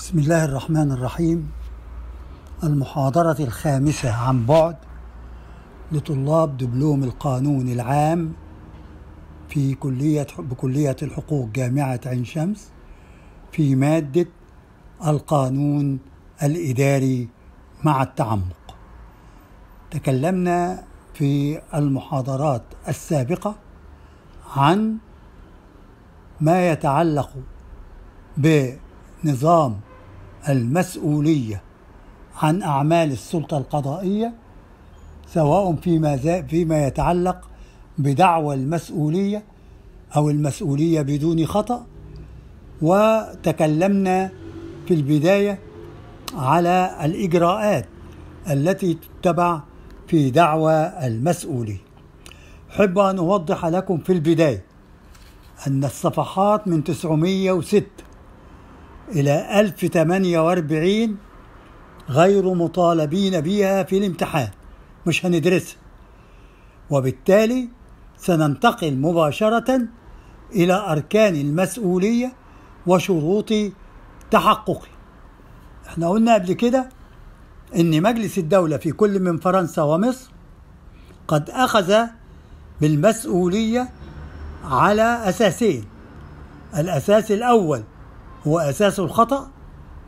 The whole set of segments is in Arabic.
بسم الله الرحمن الرحيم المحاضرة الخامسة عن بعد لطلاب دبلوم القانون العام في كلية بكلية الحقوق جامعة عين شمس في مادة القانون الإداري مع التعمق تكلمنا في المحاضرات السابقة عن ما يتعلق بنظام المسؤولية عن أعمال السلطة القضائية سواء فيما فيما يتعلق بدعوى المسؤولية أو المسؤولية بدون خطأ وتكلمنا في البداية على الإجراءات التي تتبع في دعوى المسؤولية أحب أن أوضح لكم في البداية أن الصفحات من 906 إلى 1048 غير مطالبين بها في الامتحان مش هندرسها وبالتالي سننتقل مباشرة إلى أركان المسؤولية وشروط تحققه احنا قلنا قبل كده ان مجلس الدولة في كل من فرنسا ومصر قد أخذ بالمسؤولية على أساسين الأساس الأول هو أساس الخطأ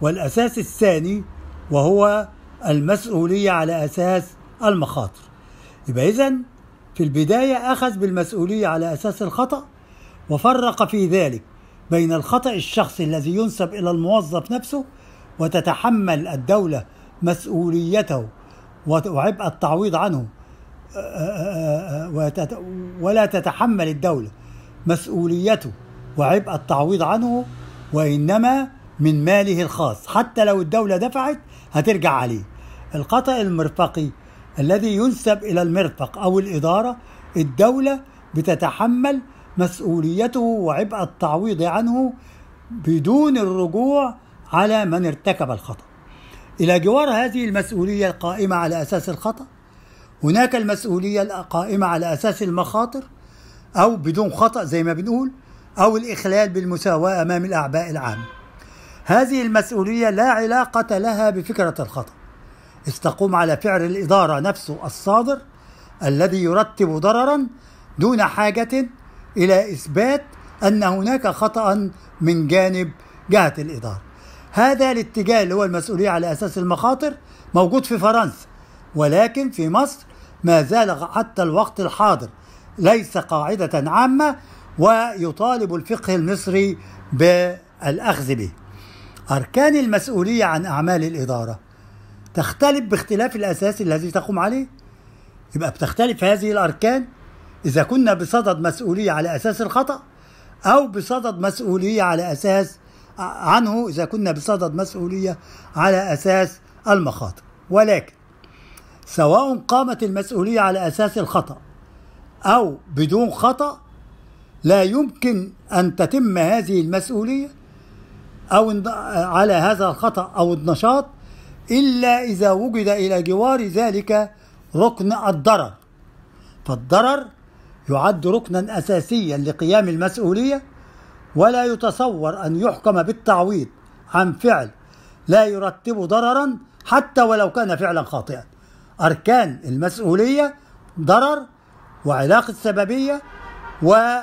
والأساس الثاني وهو المسؤولية على أساس المخاطر يبقى إذا في البداية أخذ بالمسؤولية على أساس الخطأ وفرق في ذلك بين الخطأ الشخصي الذي ينسب إلى الموظف نفسه وتتحمل الدولة مسؤوليته وعبء التعويض عنه آه، آه، آه، ولا تتحمل الدولة مسؤوليته وعبء التعويض عنه وإنما من ماله الخاص حتى لو الدولة دفعت هترجع عليه الخطأ المرفقي الذي ينسب إلى المرفق أو الإدارة الدولة بتتحمل مسؤوليته وعبء التعويض عنه بدون الرجوع على من ارتكب الخطأ إلى جوار هذه المسؤولية القائمة على أساس الخطأ هناك المسؤولية القائمة على أساس المخاطر أو بدون خطأ زي ما بنقول أو الإخلال بالمساواة أمام الأعباء العام هذه المسؤولية لا علاقة لها بفكرة الخطأ استقوم على فعل الإدارة نفسه الصادر الذي يرتب ضررا دون حاجة إلى إثبات أن هناك خطأ من جانب جهة الإدارة هذا الاتجاه اللي هو المسؤولية على أساس المخاطر موجود في فرنسا ولكن في مصر ما زال حتى الوقت الحاضر ليس قاعدة عامة ويطالب الفقه المصري بالأخذ به أركان المسؤولية عن أعمال الإدارة تختلف باختلاف الأساس الذي تقوم عليه يبقى بتختلف هذه الأركان إذا كنا بصدد مسؤولية على أساس الخطأ أو بصدد مسؤولية على أساس عنه إذا كنا بصدد مسؤولية على أساس المخاطر ولكن سواء قامت المسؤولية على أساس الخطأ أو بدون خطأ لا يمكن أن تتم هذه المسؤولية أو على هذا الخطأ أو النشاط إلا إذا وجد إلى جوار ذلك ركن الضرر فالضرر يعد ركنا أساسيا لقيام المسؤولية ولا يتصور أن يحكم بالتعويض عن فعل لا يرتب ضررا حتى ولو كان فعلا خاطئا أركان المسؤولية ضرر وعلاقة السببية و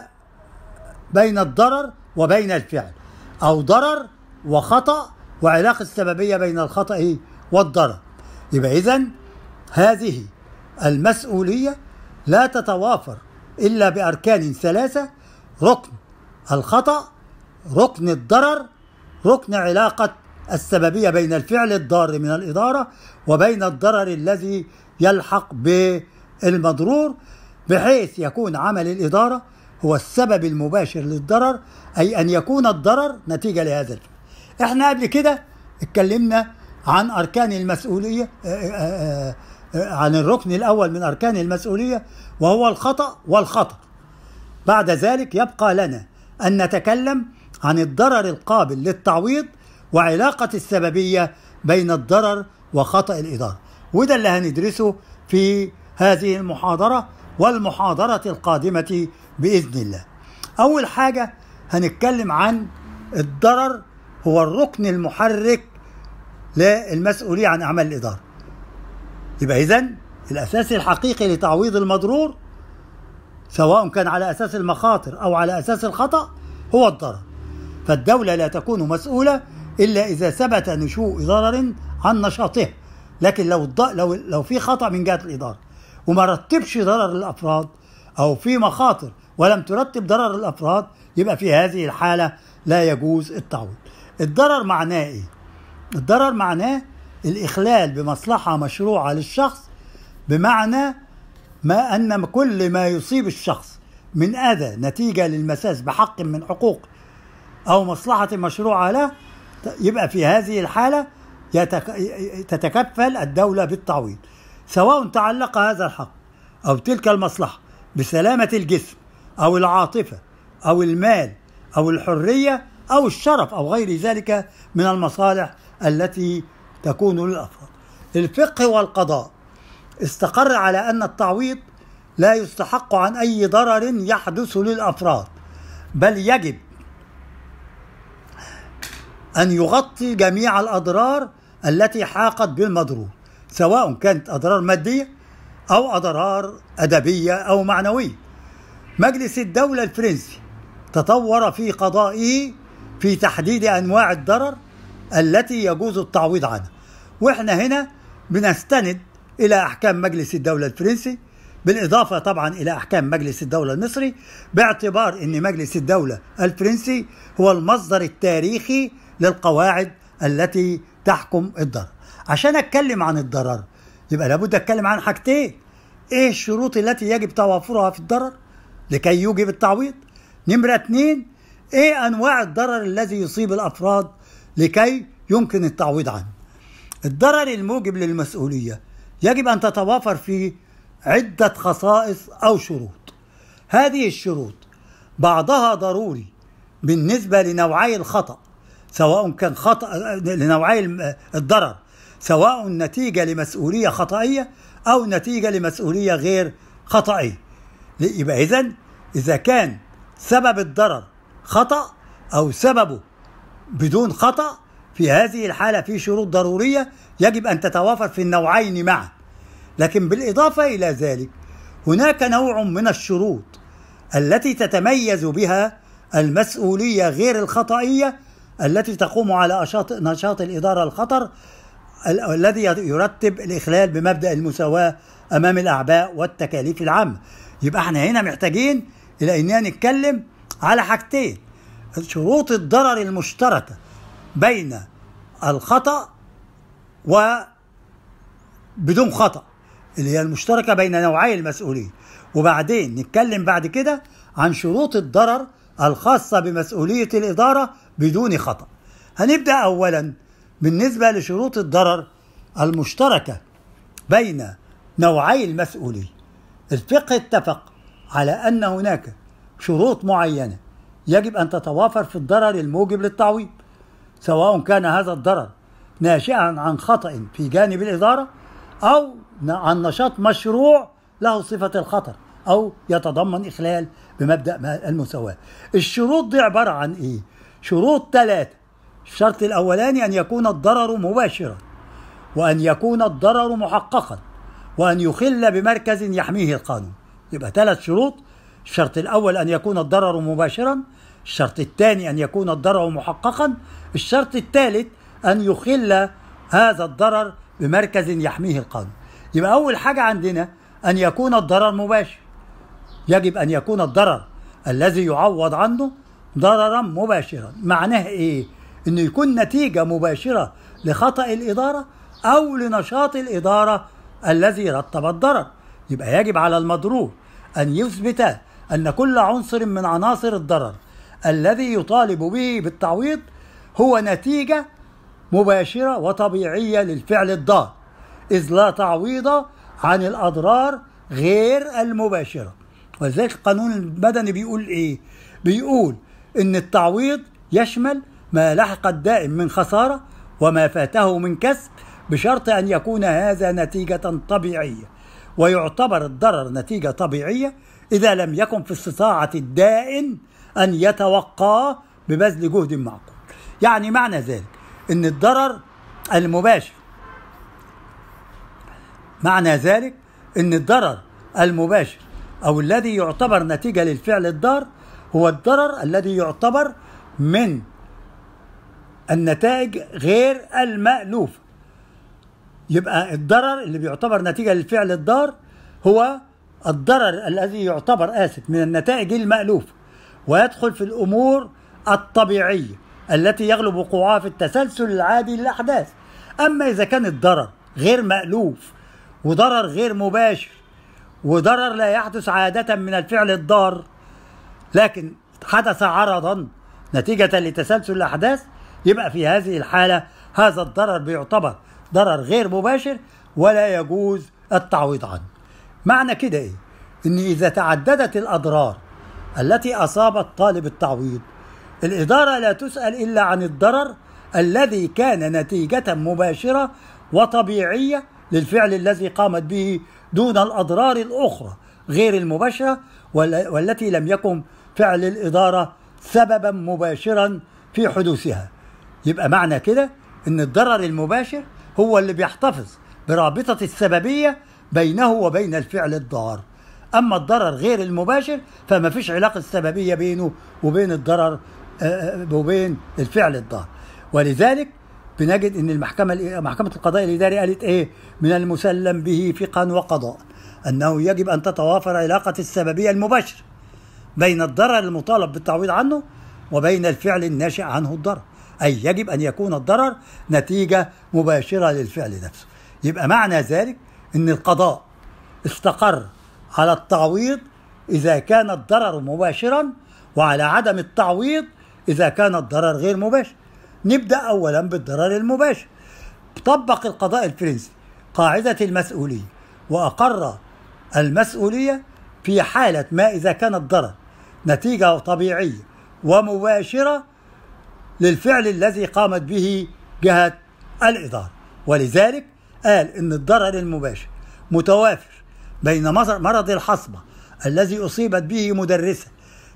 بين الضرر وبين الفعل أو ضرر وخطأ وعلاقة السببية بين الخطأ والضرر يبقى إذا هذه المسؤولية لا تتوافر إلا بأركان ثلاثة ركن الخطأ ركن الضرر ركن علاقة السببية بين الفعل الضار من الإدارة وبين الضرر الذي يلحق بالمضرور بحيث يكون عمل الإدارة هو السبب المباشر للضرر أي أن يكون الضرر نتيجة لهذا الفعل احنا قبل كده اتكلمنا عن أركان المسؤولية آه، آه، آه، عن الركن الأول من أركان المسؤولية وهو الخطأ والخطر بعد ذلك يبقى لنا أن نتكلم عن الضرر القابل للتعويض وعلاقة السببية بين الضرر وخطأ الإدارة وده اللي هندرسه في هذه المحاضرة والمحاضرة القادمة باذن الله اول حاجه هنتكلم عن الضرر هو الركن المحرك للمسؤوليه عن اعمال الاداره يبقى اذا الاساس الحقيقي لتعويض المضرور سواء كان على اساس المخاطر او على اساس الخطا هو الضرر فالدوله لا تكون مسؤوله الا اذا ثبت نشوء ضرر عن نشاطها لكن لو لو لو في خطا من جهه الاداره وما رتبش ضرر للافراد او في مخاطر ولم ترتب ضرر الأفراد يبقى في هذه الحالة لا يجوز التعويض الضرر معناه إيه؟ الضرر معناه الإخلال بمصلحة مشروعة للشخص بمعنى ما أن كل ما يصيب الشخص من أذى نتيجة للمساس بحق من حقوق أو مصلحة مشروعة له يبقى في هذه الحالة تتكفل الدولة بالتعويض سواء تعلق هذا الحق أو تلك المصلحة بسلامة الجسم أو العاطفة أو المال أو الحرية أو الشرف أو غير ذلك من المصالح التي تكون للأفراد الفقه والقضاء استقر على أن التعويض لا يستحق عن أي ضرر يحدث للأفراد بل يجب أن يغطي جميع الأضرار التي حاقت بالمضروب سواء كانت أضرار مادية أو أضرار أدبية أو معنوية مجلس الدولة الفرنسي تطور في قضائه في تحديد أنواع الضرر التي يجوز التعويض عنها وإحنا هنا بنستند إلى أحكام مجلس الدولة الفرنسي بالإضافة طبعا إلى أحكام مجلس الدولة المصري باعتبار أن مجلس الدولة الفرنسي هو المصدر التاريخي للقواعد التي تحكم الضرر عشان أتكلم عن الضرر يبقى لابد أتكلم عن حاجتين إيه الشروط التي يجب توافرها في الضرر لكي يوجب التعويض نمرة اثنين ايه انواع الضرر الذي يصيب الافراد لكي يمكن التعويض عنه الضرر الموجب للمسؤولية يجب ان تتوافر فيه عدة خصائص او شروط هذه الشروط بعضها ضروري بالنسبة لنوعي الخطأ سواء كان خطأ لنوعي الضرر سواء نتيجة لمسؤولية خطأية أو نتيجة لمسؤولية غير خطأية يبقى إذا إذا كان سبب الضرر خطأ أو سببه بدون خطأ في هذه الحالة في شروط ضرورية يجب أن تتوافر في النوعين معا لكن بالإضافة إلى ذلك هناك نوع من الشروط التي تتميز بها المسؤولية غير الخطائية التي تقوم على نشاط الإدارة الخطر الذي يرتب الإخلال بمبدأ المساواة أمام الأعباء والتكاليف العامة يبقى احنا هنا محتاجين الى اننا نتكلم على حاجتين شروط الضرر المشتركه بين الخطا و بدون خطا اللي هي المشتركه بين نوعي المسؤولين وبعدين نتكلم بعد كده عن شروط الضرر الخاصه بمسؤوليه الاداره بدون خطا هنبدا اولا بالنسبه لشروط الضرر المشتركه بين نوعي المسؤولين الفقه اتفق على أن هناك شروط معينة يجب أن تتوافر في الضرر الموجب للتعويض سواء كان هذا الضرر ناشئا عن خطأ في جانب الإدارة أو عن نشاط مشروع له صفة الخطر أو يتضمن إخلال بمبدأ المساواة الشروط دي عبارة عن إيه؟ شروط ثلاثة الشرط الأولاني أن يكون الضرر مباشرا وأن يكون الضرر محققا وأن يخل بمركز يحميه القانون يبقى ثلاث شروط الشرط الأول أن يكون الضرر مباشرا الشرط الثاني أن يكون الضرر محققا الشرط الثالث أن يخل هذا الضرر بمركز يحميه القانون يبقى أول حاجة عندنا أن يكون الضرر مباشر يجب أن يكون الضرر الذي يعوض عنه ضررا مباشرا معناه إيه؟ أنه يكون نتيجة مباشرة لخطأ الإدارة أو لنشاط الإدارة الذي رتب الضرر يبقى يجب على المضروب أن يثبت أن كل عنصر من عناصر الضرر الذي يطالب به بالتعويض هو نتيجة مباشرة وطبيعية للفعل الضار إذ لا تعويض عن الأضرار غير المباشرة ولذلك القانون المدني بيقول إيه؟ بيقول إن التعويض يشمل ما لحق الدائم من خسارة وما فاته من كسب بشرط أن يكون هذا نتيجة طبيعية ويعتبر الضرر نتيجة طبيعية إذا لم يكن في استطاعة الدائن أن يتوقى ببذل جهد معقول يعني معنى ذلك أن الضرر المباشر معنى ذلك أن الضرر المباشر أو الذي يعتبر نتيجة للفعل الضار هو الضرر الذي يعتبر من النتائج غير المألوفة يبقى الضرر اللي بيعتبر نتيجة للفعل الضار هو الضرر الذي يعتبر آسف من النتائج المألوفة ويدخل في الأمور الطبيعية التي يغلب وقوعها في التسلسل العادي للأحداث أما إذا كان الضرر غير مألوف وضرر غير مباشر وضرر لا يحدث عادة من الفعل الضار لكن حدث عرضا نتيجة لتسلسل الأحداث يبقى في هذه الحالة هذا الضرر بيعتبر ضرر غير مباشر ولا يجوز التعويض عنه معنى كده إيه؟ إن إذا تعددت الأضرار التي أصابت طالب التعويض الإدارة لا تسأل إلا عن الضرر الذي كان نتيجة مباشرة وطبيعية للفعل الذي قامت به دون الأضرار الأخرى غير المباشرة والتي لم يكن فعل الإدارة سببا مباشرا في حدوثها يبقى معنى كده إن الضرر المباشر هو اللي بيحتفظ برابطة السببية بينه وبين الفعل الضار أما الضرر غير المباشر فما فيش علاقة سببية بينه وبين الضرر آه، آه، وبين الفعل الضار ولذلك بنجد ان المحكمه محكمه القضاء الاداري قالت ايه من المسلم به فقها وقضاء انه يجب ان تتوافر علاقه السببيه المباشره بين الضرر المطالب بالتعويض عنه وبين الفعل الناشئ عنه الضرر أي يجب أن يكون الضرر نتيجة مباشرة للفعل نفسه يبقى معنى ذلك أن القضاء استقر على التعويض إذا كان الضرر مباشرا وعلى عدم التعويض إذا كان الضرر غير مباشر نبدأ أولا بالضرر المباشر طبق القضاء الفرنسي قاعدة المسؤولية وأقر المسؤولية في حالة ما إذا كان الضرر نتيجة طبيعية ومباشرة للفعل الذي قامت به جهة الإدارة ولذلك قال إن الضرر المباشر متوافر بين مرض الحصبة الذي أصيبت به مدرسة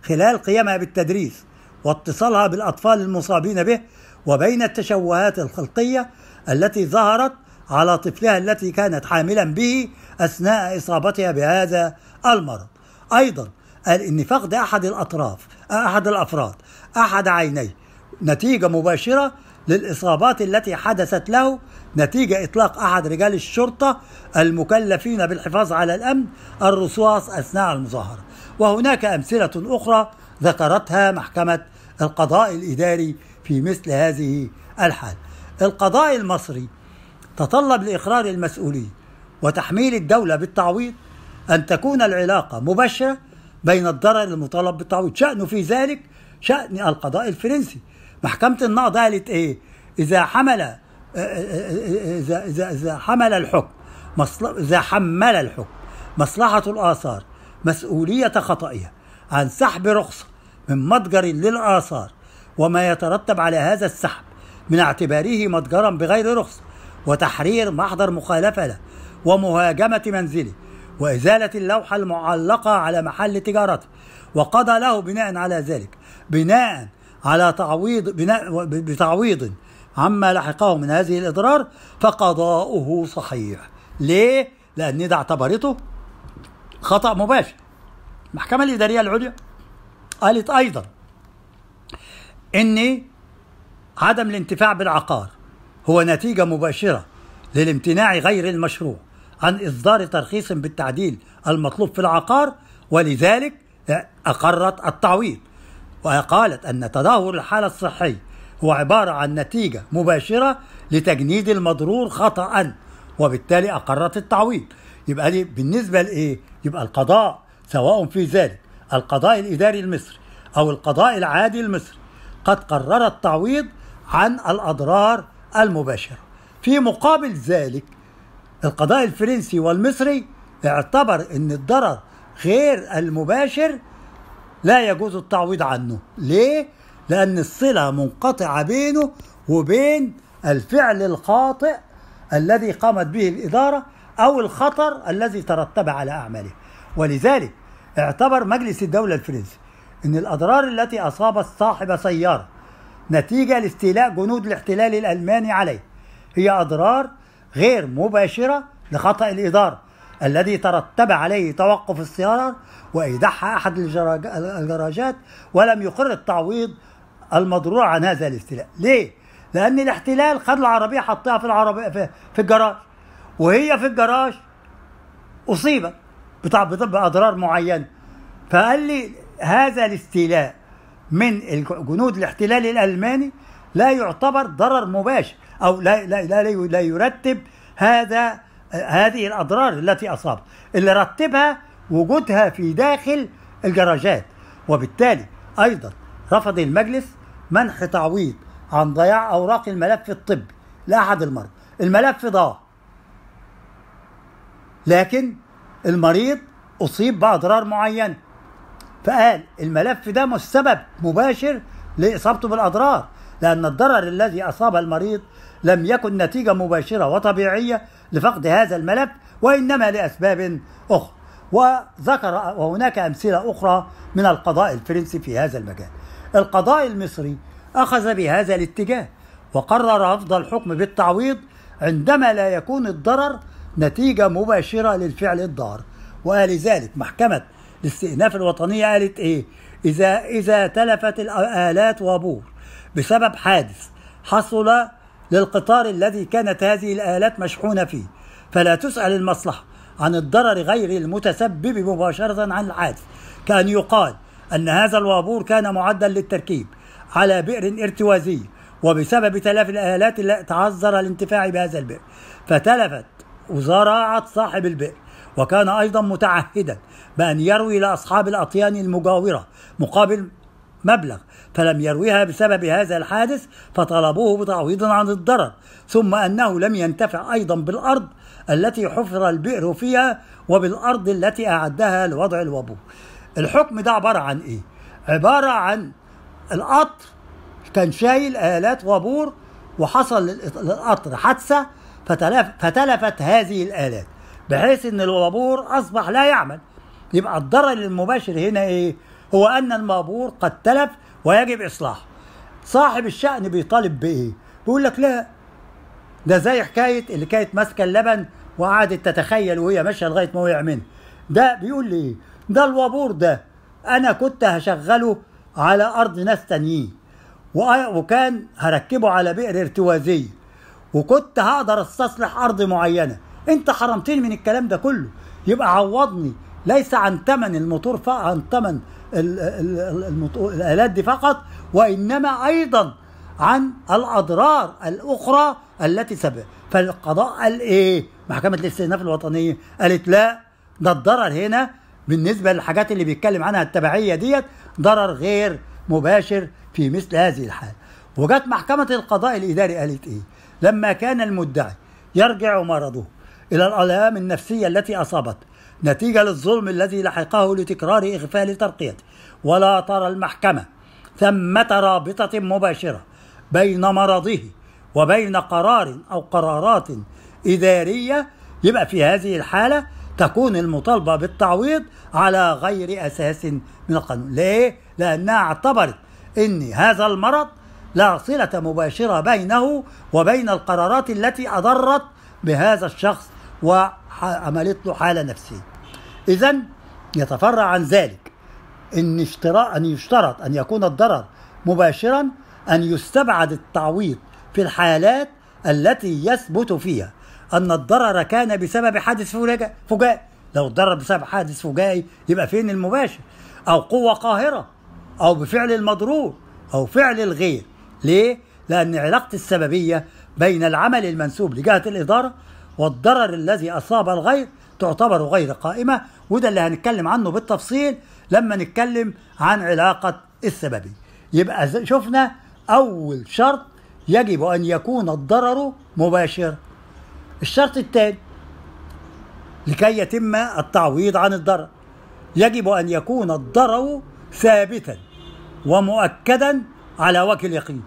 خلال قيامها بالتدريس واتصالها بالأطفال المصابين به وبين التشوهات الخلقية التي ظهرت على طفلها التي كانت حاملا به أثناء إصابتها بهذا المرض أيضا قال إن فقد أحد الأطراف أحد الأفراد أحد عينيه نتيجة مباشرة للإصابات التي حدثت له نتيجة إطلاق أحد رجال الشرطة المكلفين بالحفاظ على الأمن الرصاص أثناء المظاهرة وهناك أمثلة أخرى ذكرتها محكمة القضاء الإداري في مثل هذه الحال القضاء المصري تطلب لإقرار المسؤولين وتحميل الدولة بالتعويض أن تكون العلاقة مباشرة بين الضرر المطالب بالتعويض شأنه في ذلك شأن القضاء الفرنسي محكمة النقض قالت إيه؟ إذا حمل آه، آه، آه، إذا إذا إذا حمل الحكم إذا حمل الحكم مصلحة الآثار مسؤولية خطئها عن سحب رخصة من متجر للآثار وما يترتب على هذا السحب من اعتباره متجرا بغير رخصة وتحرير محضر مخالفة له ومهاجمة منزله وإزالة اللوحة المعلقة على محل تجارته وقضى له بناء على ذلك بناء على تعويض بناء بتعويض عما لحقه من هذه الإضرار فقضاؤه صحيح ليه؟ لأن ده اعتبرته خطأ مباشر المحكمة الإدارية العليا قالت أيضا إن عدم الانتفاع بالعقار هو نتيجة مباشرة للامتناع غير المشروع عن إصدار ترخيص بالتعديل المطلوب في العقار ولذلك أقرت التعويض وقالت أن تدهور الحالة الصحي هو عبارة عن نتيجة مباشرة لتجنيد المضرور خطأ وبالتالي أقرت التعويض يبقى دي بالنسبة لإيه؟ يبقى القضاء سواء في ذلك القضاء الإداري المصري أو القضاء العادي المصري قد قرر التعويض عن الأضرار المباشرة في مقابل ذلك القضاء الفرنسي والمصري اعتبر أن الضرر غير المباشر لا يجوز التعويض عنه ليه؟ لأن الصلة منقطعة بينه وبين الفعل الخاطئ الذي قامت به الإدارة أو الخطر الذي ترتب على أعماله ولذلك اعتبر مجلس الدولة الفرنسي أن الأضرار التي أصابت صاحب سيارة نتيجة لاستيلاء جنود الاحتلال الألماني عليه هي أضرار غير مباشرة لخطأ الإدارة الذي ترتب عليه توقف السيارة وإيداع أحد الجراجات ولم يقر التعويض المضرور عن هذا الاستيلاء ليه؟ لأن الاحتلال خد العربية حطها في العربية في, في الجراج وهي في الجراج أصيبت بأضرار معينة فقال لي هذا الاستيلاء من جنود الاحتلال الألماني لا يعتبر ضرر مباشر أو لا لا لا, لا يرتب هذا هذه الأضرار التي أصاب اللي رتبها وجودها في داخل الجراجات وبالتالي أيضا رفض المجلس منح تعويض عن ضياع أوراق الملف الطبي لأحد المرضى الملف ضاع لكن المريض أصيب بأضرار معينة فقال الملف ده مش سبب مباشر لإصابته بالأضرار لأن الضرر الذي أصاب المريض لم يكن نتيجة مباشرة وطبيعية لفقد هذا الملف وإنما لأسباب أخرى وذكر وهناك أمثلة أخرى من القضاء الفرنسي في هذا المجال القضاء المصري أخذ بهذا الاتجاه وقرر رفض الحكم بالتعويض عندما لا يكون الضرر نتيجة مباشرة للفعل الضار وقال ذلك محكمة الاستئناف الوطنية قالت إيه إذا إذا تلفت الآلات وابور بسبب حادث حصل للقطار الذي كانت هذه الآلات مشحونة فيه فلا تسأل المصلحة عن الضرر غير المتسبب مباشرة عن الحادث كأن يقال أن هذا الوابور كان معدا للتركيب على بئر ارتوازي وبسبب تلف الآلات تعذر الانتفاع بهذا البئر فتلفت وزراعة صاحب البئر وكان أيضا متعهدا بأن يروي لأصحاب الأطيان المجاورة مقابل مبلغ فلم يرويها بسبب هذا الحادث فطلبوه بتعويض عن الضرر ثم أنه لم ينتفع أيضا بالأرض التي حفر البئر فيها وبالأرض التي أعدها لوضع الوبو الحكم ده عبارة عن إيه؟ عبارة عن القطر كان شايل آلات وابور وحصل للقطر حادثة فتلف فتلفت هذه الآلات بحيث ان الوابور اصبح لا يعمل يبقى الضرر المباشر هنا ايه هو أن المأبور قد تلف ويجب إصلاحه صاحب الشأن بيطالب بإيه؟ بيقول لك لا ده زي حكاية اللي كانت ماسكة اللبن وقعدت تتخيل وهي ماشية لغاية ما وقع منها ده بيقول لي إيه؟ ده الوابور ده أنا كنت هشغله على أرض ناس تانيين وكان هركبه على بئر ارتوازية وكنت هقدر استصلح أرض معينة أنت حرمتني من الكلام ده كله يبقى عوضني ليس عن ثمن الموتور عن ثمن الآلات دي فقط وإنما أيضا عن الأضرار الأخرى التي سبب فالقضاء قال إيه محكمة الاستئناف الوطنية قالت لا ده الضرر هنا بالنسبة للحاجات اللي بيتكلم عنها التبعية ديت ضرر غير مباشر في مثل هذه الحالة وجت محكمة القضاء الإداري قالت إيه لما كان المدعي يرجع مرضه إلى الآلام النفسية التي أصابته نتيجة للظلم الذي لحقه لتكرار إغفال ترقيته ولا ترى المحكمة ثمة رابطة مباشرة بين مرضه وبين قرار أو قرارات إدارية يبقى في هذه الحالة تكون المطالبة بالتعويض على غير أساس من القانون ليه؟ لأنها اعتبرت أن هذا المرض لا صلة مباشرة بينه وبين القرارات التي أضرت بهذا الشخص وعملت له حالة نفسية إذا يتفرع عن ذلك أن اشتراء أن يشترط أن يكون الضرر مباشرا أن يستبعد التعويض في الحالات التي يثبت فيها أن الضرر كان بسبب حادث فجائي لو الضرر بسبب حادث فجائي يبقى فين المباشر أو قوة قاهرة أو بفعل المضرور أو فعل الغير ليه؟ لأن علاقة السببية بين العمل المنسوب لجهة الإدارة والضرر الذي أصاب الغير تعتبر غير قائمة وده اللي هنتكلم عنه بالتفصيل لما نتكلم عن علاقة السببي يبقى شفنا أول شرط يجب أن يكون الضرر مباشر الشرط الثاني لكي يتم التعويض عن الضرر يجب أن يكون الضرر ثابتا ومؤكدا على وجه اليقين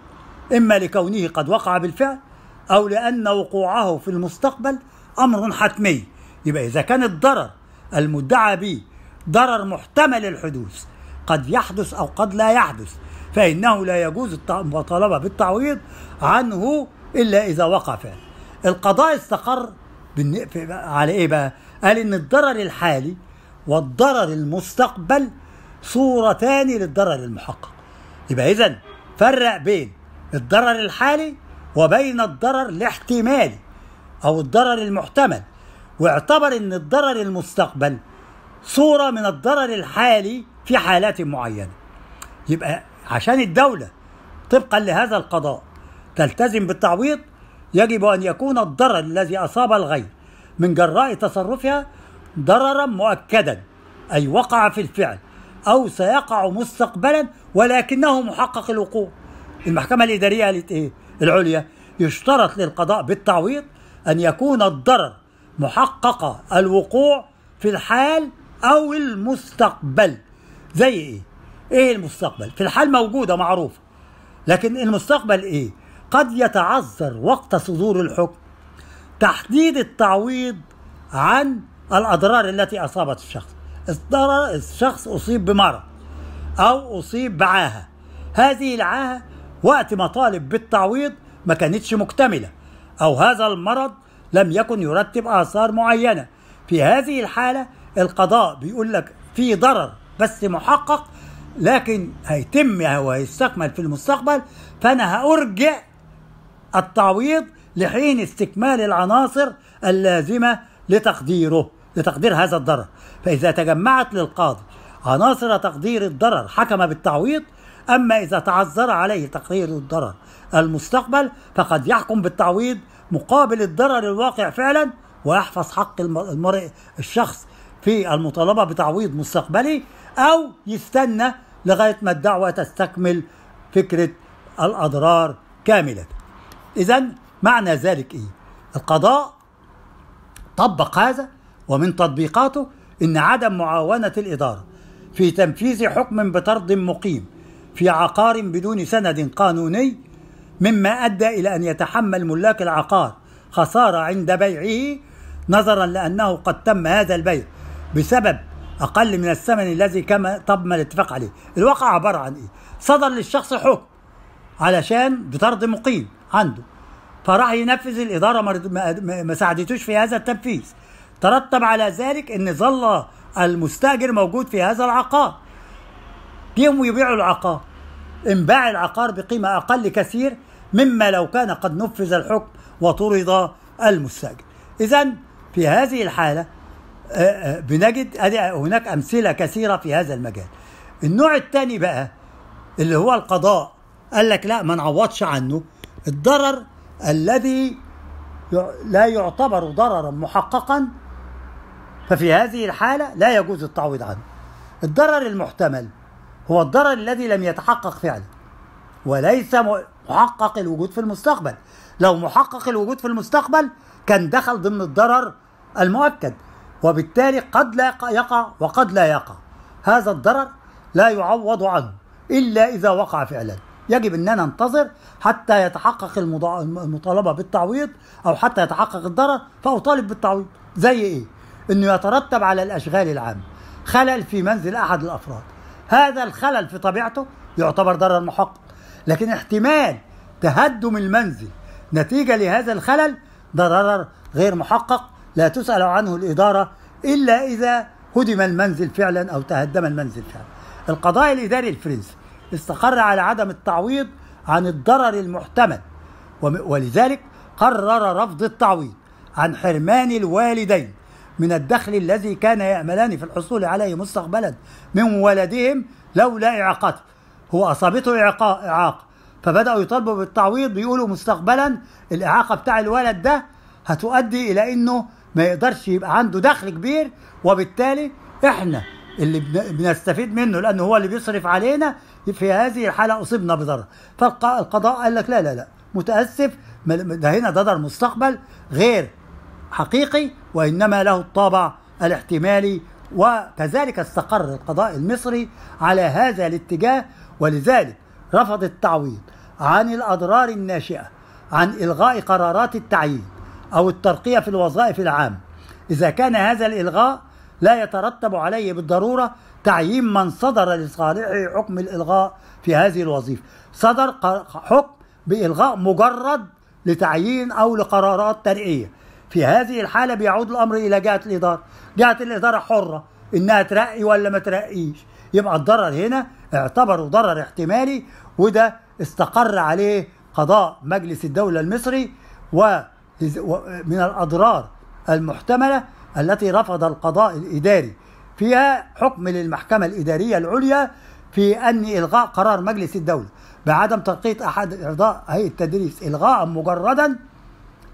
إما لكونه قد وقع بالفعل أو لأن وقوعه في المستقبل أمر حتمي يبقى إذا كان الضرر المدعى به ضرر محتمل الحدوث قد يحدث أو قد لا يحدث فإنه لا يجوز المطالبة بالتعويض عنه إلا إذا وقع فعل القضاء استقر على إيه بقى؟ قال إن الضرر الحالي والضرر المستقبل صورتان للضرر المحقق يبقى إذا فرق بين الضرر الحالي وبين الضرر الاحتمالي أو الضرر المحتمل واعتبر ان الضرر المستقبل صورة من الضرر الحالي في حالات معينة يبقى عشان الدولة طبقا لهذا القضاء تلتزم بالتعويض يجب أن يكون الضرر الذي أصاب الغير من جراء تصرفها ضررا مؤكدا أي وقع في الفعل أو سيقع مستقبلا ولكنه محقق الوقوع المحكمة الإدارية قالت إيه؟ العليا يشترط للقضاء بالتعويض أن يكون الضرر محققة الوقوع في الحال أو المستقبل زي إيه؟ إيه المستقبل؟ في الحال موجودة معروفة لكن المستقبل إيه؟ قد يتعذر وقت صدور الحكم تحديد التعويض عن الأضرار التي أصابت الشخص الشخص أصيب بمرض أو أصيب بعاهة هذه العاهة وقت ما طالب بالتعويض ما كانتش مكتملة أو هذا المرض لم يكن يرتب آثار معينة في هذه الحالة القضاء بيقول لك في ضرر بس محقق لكن هيتم وهيستكمل في المستقبل فأنا هأرجع التعويض لحين استكمال العناصر اللازمة لتقديره لتقدير هذا الضرر فإذا تجمعت للقاضي عناصر تقدير الضرر حكم بالتعويض أما إذا تعذر عليه تقدير الضرر المستقبل فقد يحكم بالتعويض مقابل الضرر الواقع فعلا ويحفظ حق المرء الشخص في المطالبة بتعويض مستقبلي أو يستنى لغاية ما الدعوة تستكمل فكرة الأضرار كاملة إذا معنى ذلك إيه؟ القضاء طبق هذا ومن تطبيقاته إن عدم معاونة الإدارة في تنفيذ حكم بطرد مقيم في عقار بدون سند قانوني مما أدى إلى أن يتحمل ملاك العقار خسارة عند بيعه نظرا لأنه قد تم هذا البيع بسبب أقل من الثمن الذي كما تم الاتفاق عليه الواقع عبارة عن إيه صدر للشخص حكم علشان بطرد مقيم عنده فراح ينفذ الإدارة ما ساعدتوش في هذا التنفيذ ترتب على ذلك أن ظل المستأجر موجود في هذا العقار جيهم يبيعوا العقار انباع العقار بقيمة أقل كثير مما لو كان قد نفذ الحكم وطرد المستأجر إذا في هذه الحالة آه، آه، بنجد هناك أمثلة كثيرة في هذا المجال النوع الثاني بقى اللي هو القضاء قال لك لا ما نعوضش عنه الضرر الذي لا يعتبر ضررا محققا ففي هذه الحالة لا يجوز التعويض عنه الضرر المحتمل هو الضرر الذي لم يتحقق فعلا وليس محقق الوجود في المستقبل لو محقق الوجود في المستقبل كان دخل ضمن الضرر المؤكد وبالتالي قد لا يقع وقد لا يقع هذا الضرر لا يعوض عنه إلا إذا وقع فعلا يجب أننا ننتظر حتى يتحقق المطالبة بالتعويض أو حتى يتحقق الضرر فأطالب بالتعويض زي إيه؟ أنه يترتب على الأشغال العامة خلل في منزل أحد الأفراد هذا الخلل في طبيعته يعتبر ضرر محقق لكن احتمال تهدم المنزل نتيجة لهذا الخلل ده ضرر غير محقق لا تسأل عنه الإدارة إلا إذا هدم المنزل فعلا أو تهدم المنزل فعلا القضاء الإداري الفرنسي استقر على عدم التعويض عن الضرر المحتمل ولذلك قرر رفض التعويض عن حرمان الوالدين من الدخل الذي كان يأملان في الحصول عليه مستقبلا من ولدهم لولا إعاقته هو أصابته إعاقة فبدأوا يطالبوا بالتعويض بيقولوا مستقبلا الإعاقة بتاع الولد ده هتؤدي إلى إنه ما يقدرش يبقى عنده دخل كبير وبالتالي إحنا اللي بنستفيد منه لأنه هو اللي بيصرف علينا في هذه الحالة أصبنا بضرر فالقضاء قال لك لا لا لا متأسف ده هنا ضرر مستقبل غير حقيقي وإنما له الطابع الاحتمالي وكذلك استقر القضاء المصري على هذا الاتجاه ولذلك رفض التعويض عن الأضرار الناشئة عن إلغاء قرارات التعيين أو الترقية في الوظائف العامة إذا كان هذا الإلغاء لا يترتب عليه بالضرورة تعيين من صدر لصالحه حكم الإلغاء في هذه الوظيفة صدر حكم بإلغاء مجرد لتعيين أو لقرارات ترقية في هذه الحالة بيعود الأمر إلى جهة الإدارة جهة الإدارة حرة إنها ترقي ولا ما ترقيش يبقى الضرر هنا اعتبروا ضرر احتمالي وده استقر عليه قضاء مجلس الدولة المصري ومن الأضرار المحتملة التي رفض القضاء الإداري فيها حكم للمحكمة الإدارية العليا في أن إلغاء قرار مجلس الدولة بعدم تلقيط أحد إعضاء هيئة التدريس إلغاء مجردا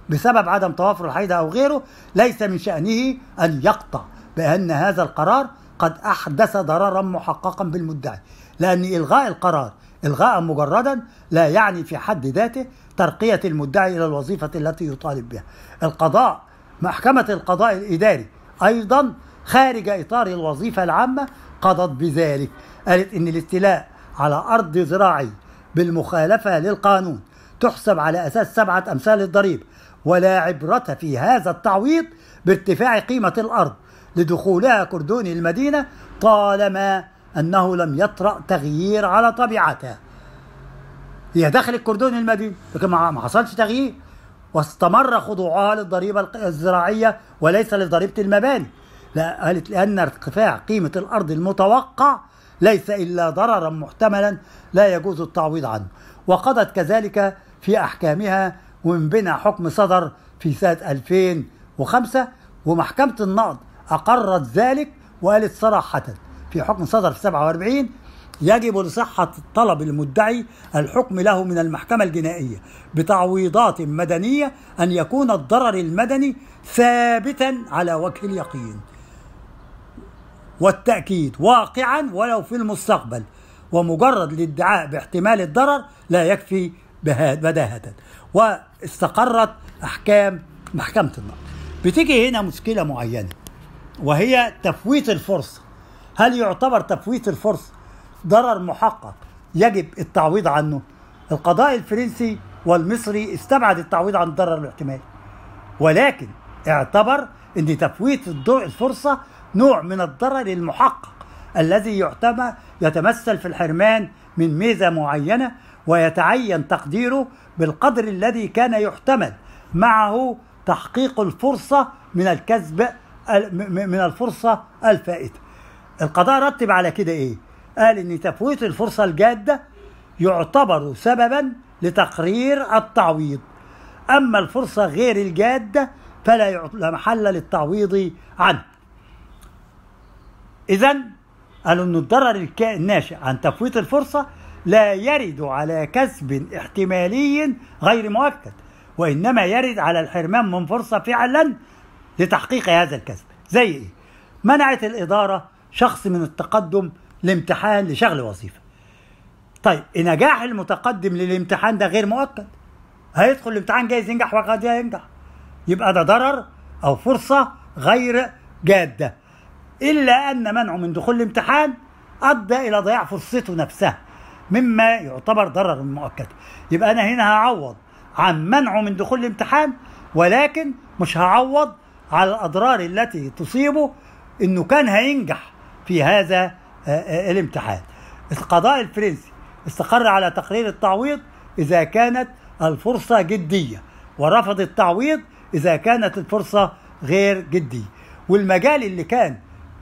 بسبب عدم توافر الحيدة أو غيره ليس من شأنه أن يقطع بأن هذا القرار قد أحدث ضررا محققا بالمدعي لأن إلغاء القرار إلغاء مجردا لا يعني في حد ذاته ترقية المدعي إلى الوظيفة التي يطالب بها القضاء محكمة القضاء الإداري أيضا خارج إطار الوظيفة العامة قضت بذلك قالت إن الاستيلاء على أرض زراعي بالمخالفة للقانون تحسب على أساس سبعة أمثال الضريبة ولا عبرة في هذا التعويض بارتفاع قيمة الأرض لدخولها كردون المدينة طالما أنه لم يطرأ تغيير على طبيعته هي دخل الكردون المدينة لكن ما حصلش تغيير واستمر خضوعها للضريبة الزراعية وليس لضريبة المباني لا قالت لأن ارتفاع قيمة الأرض المتوقع ليس إلا ضررا محتملا لا يجوز التعويض عنه وقضت كذلك في أحكامها ومن بنا حكم صدر في سنة 2005 ومحكمة النقد أقرت ذلك وقالت صراحة في حكم صدر في 47 يجب لصحة طلب المدعي الحكم له من المحكمة الجنائية بتعويضات مدنية أن يكون الضرر المدني ثابتا على وجه اليقين والتأكيد واقعا ولو في المستقبل ومجرد الادعاء باحتمال الضرر لا يكفي بداهة واستقرت أحكام محكمة النقد بتيجي هنا مشكلة معينة وهي تفويت الفرصة هل يعتبر تفويت الفرص ضرر محقق يجب التعويض عنه القضاء الفرنسي والمصري استبعد التعويض عن الضرر الاحتمالي ولكن اعتبر ان تفويت الفرصه نوع من الضرر المحقق الذي يتمثل في الحرمان من ميزه معينه ويتعين تقديره بالقدر الذي كان يحتمل معه تحقيق الفرصه من الكسب من الفرصه الفائته القضاء رتب على كده ايه قال ان تفويت الفرصه الجاده يعتبر سببا لتقرير التعويض اما الفرصه غير الجاده فلا محل للتعويض عنه اذا قالوا ان الضرر الناشئ عن تفويت الفرصه لا يرد على كسب احتمالي غير مؤكد وانما يرد على الحرمان من فرصه فعلا لتحقيق هذا الكسب زي ايه منعت الاداره شخص من التقدم لامتحان لشغل وظيفة طيب نجاح المتقدم للامتحان ده غير مؤكد هيدخل الامتحان جايز ينجح وقد ينجح يبقى ده ضرر أو فرصة غير جادة إلا أن منعه من دخول الامتحان أدى إلى ضياع فرصته نفسها مما يعتبر ضرر مؤكد يبقى أنا هنا هعوض عن منعه من دخول الامتحان ولكن مش هعوض على الأضرار التي تصيبه إنه كان هينجح في هذا آه، آه، الامتحان القضاء الفرنسي استقر على تقرير التعويض إذا كانت الفرصة جدية ورفض التعويض إذا كانت الفرصة غير جدية والمجال اللي كان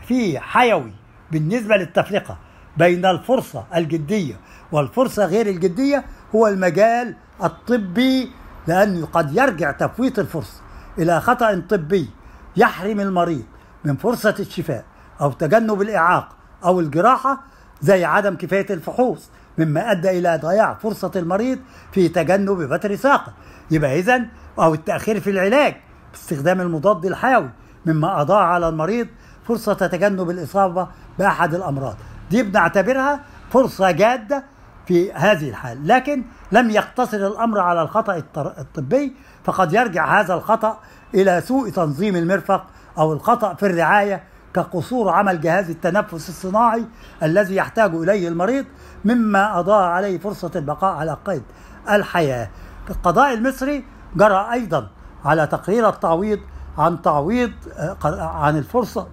فيه حيوي بالنسبة للتفرقة بين الفرصة الجدية والفرصة غير الجدية هو المجال الطبي لأنه قد يرجع تفويت الفرصة إلى خطأ طبي يحرم المريض من فرصة الشفاء أو تجنب الإعاقة أو الجراحة زي عدم كفاية الفحوص مما أدى إلى ضياع فرصة المريض في تجنب بتر ساقه يبقى إذا أو التأخير في العلاج باستخدام المضاد الحيوي مما أضاع على المريض فرصة تجنب الإصابة بأحد الأمراض دي بنعتبرها فرصة جادة في هذه الحال لكن لم يقتصر الأمر على الخطأ الطبي فقد يرجع هذا الخطأ إلى سوء تنظيم المرفق أو الخطأ في الرعاية كقصور عمل جهاز التنفس الصناعي الذي يحتاج إليه المريض مما أضاع عليه فرصة البقاء على قيد الحياة القضاء المصري جرى أيضا على تقرير التعويض عن تعويض آه، عن الفرصة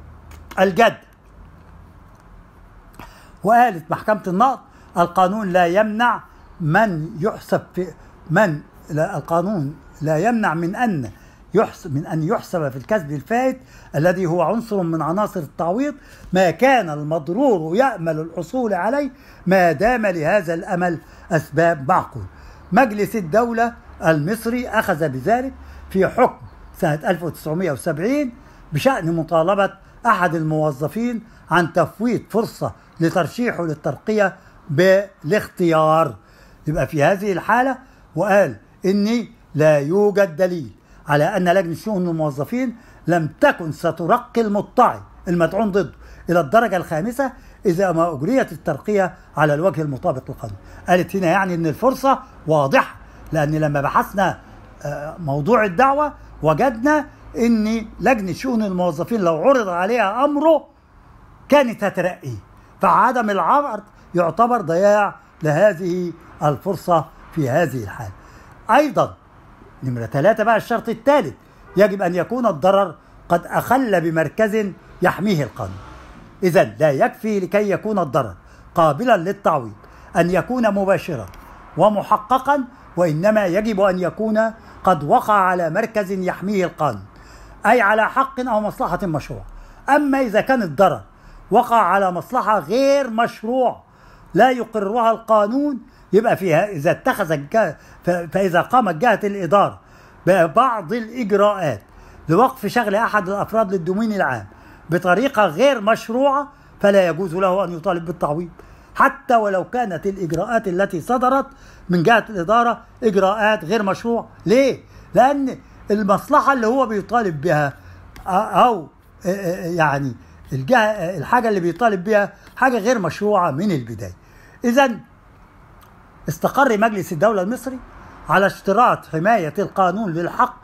الجد وقالت محكمة النقض القانون لا يمنع من يحسب في من لا القانون لا يمنع من أن يحسب من أن يحسب في الكسب الفائت الذي هو عنصر من عناصر التعويض ما كان المضرور يأمل الحصول عليه ما دام لهذا الأمل أسباب معقول مجلس الدولة المصري أخذ بذلك في حكم سنة 1970 بشأن مطالبة أحد الموظفين عن تفويت فرصة لترشيحه للترقية بالاختيار يبقى في هذه الحالة وقال إني لا يوجد دليل على أن لجنة شؤون الموظفين لم تكن سترقي المطعي المدعون ضده إلى الدرجة الخامسة إذا ما أجريت الترقية على الوجه المطابق للقانون قالت هنا يعني أن الفرصة واضحة لأن لما بحثنا آه، موضوع الدعوة وجدنا أن لجنة شؤون الموظفين لو عرض عليها أمره كانت هترقيه فعدم العرض يعتبر ضياع لهذه الفرصة في هذه الحالة أيضا نمرة ثلاثة بقى الشرط الثالث يجب أن يكون الضرر قد أخل بمركز يحميه القانون إذا لا يكفي لكي يكون الضرر قابلا للتعويض أن يكون مباشرا ومحققا وإنما يجب أن يكون قد وقع على مركز يحميه القانون أي على حق أو مصلحة مشروع أما إذا كان الضرر وقع على مصلحة غير مشروع لا يقرها القانون يبقى فيها إذا اتخذت فإذا قامت جهة الإدارة ببعض الإجراءات لوقف شغل أحد الأفراد للدومين العام بطريقة غير مشروعة فلا يجوز له أن يطالب بالتعويض حتى ولو كانت الإجراءات التي صدرت من جهة الإدارة إجراءات غير مشروعة ليه؟ لأن المصلحة اللي هو بيطالب بها أو آه، آه، يعني الجهة آه، الحاجة اللي بيطالب بها حاجة غير مشروعة من البداية إذا استقر مجلس الدولة المصري على اشتراط حماية القانون للحق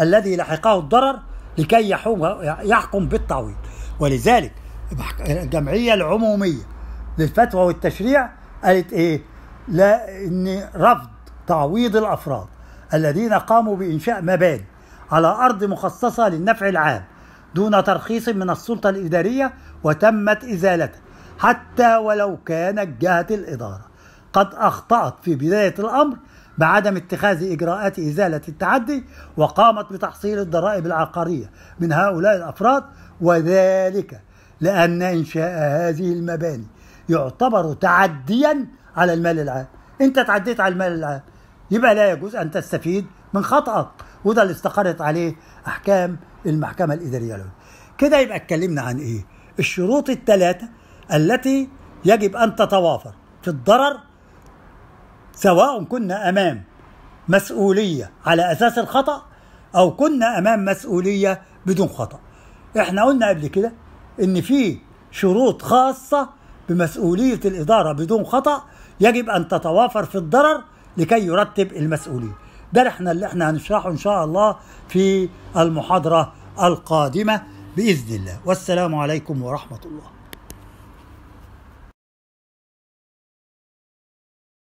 الذي لحقه الضرر لكي يحكم بالتعويض ولذلك الجمعية العمومية للفتوى والتشريع قالت ايه لا ان رفض تعويض الافراد الذين قاموا بانشاء مباني على ارض مخصصه للنفع العام دون ترخيص من السلطه الاداريه وتمت ازالته حتى ولو كانت جهه الاداره قد أخطأت في بداية الأمر بعدم اتخاذ إجراءات إزالة التعدي وقامت بتحصيل الضرائب العقارية من هؤلاء الأفراد وذلك لأن إنشاء هذه المباني يعتبر تعديا على المال العام أنت تعديت على المال العام يبقى لا يجوز أن تستفيد من خطأك وده اللي استقرت عليه أحكام المحكمة الإدارية العليا كده يبقى اتكلمنا عن إيه الشروط الثلاثة التي يجب أن تتوافر في الضرر سواء كنا امام مسؤوليه على اساس الخطا او كنا امام مسؤوليه بدون خطا احنا قلنا قبل كده ان في شروط خاصه بمسؤوليه الاداره بدون خطا يجب ان تتوافر في الضرر لكي يرتب المسؤوليه ده احنا اللي احنا هنشرحه ان شاء الله في المحاضره القادمه باذن الله والسلام عليكم ورحمه الله